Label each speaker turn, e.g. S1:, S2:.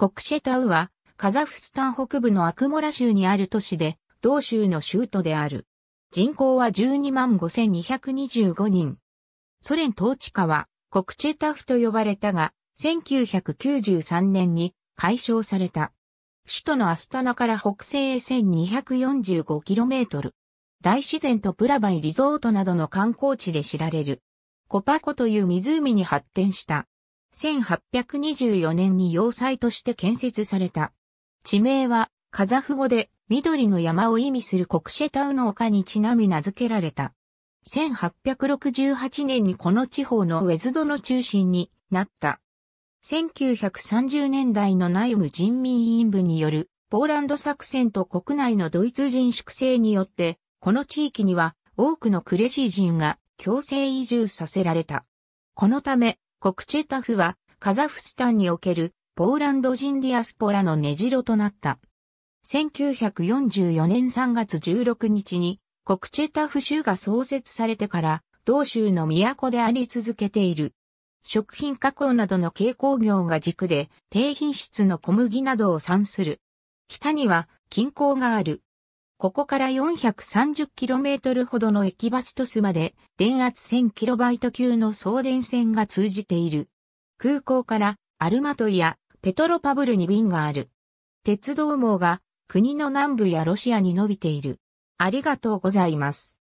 S1: コクシェタウは、カザフスタン北部のアクモラ州にある都市で、同州の州都である。人口は12万5225人。ソ連統治下は、コクチェタフと呼ばれたが、1993年に解消された。首都のアスタナから北西へ 1245km。大自然とプラバイリゾートなどの観光地で知られる。コパコという湖に発展した。1824年に要塞として建設された。地名は、カザフ語で、緑の山を意味する国シェタウの丘にちなみ名付けられた。1868年にこの地方のウェズドの中心になった。1930年代の内務人民委員部によるポーランド作戦と国内のドイツ人粛清によって、この地域には多くのクレシー人が強制移住させられた。このため、コクチェタフはカザフスタンにおけるポーランド人ディアスポラの根城となった。1944年3月16日にコクチェタフ州が創設されてから同州の都であり続けている。食品加工などの軽工業が軸で低品質の小麦などを産する。北には近郊がある。ここから 430km ほどの駅バストスまで電圧 1000kB 級の送電線が通じている。空港からアルマトイやペトロパブルに便がある。鉄道網が国の南部やロシアに伸びている。
S2: ありがとうございます。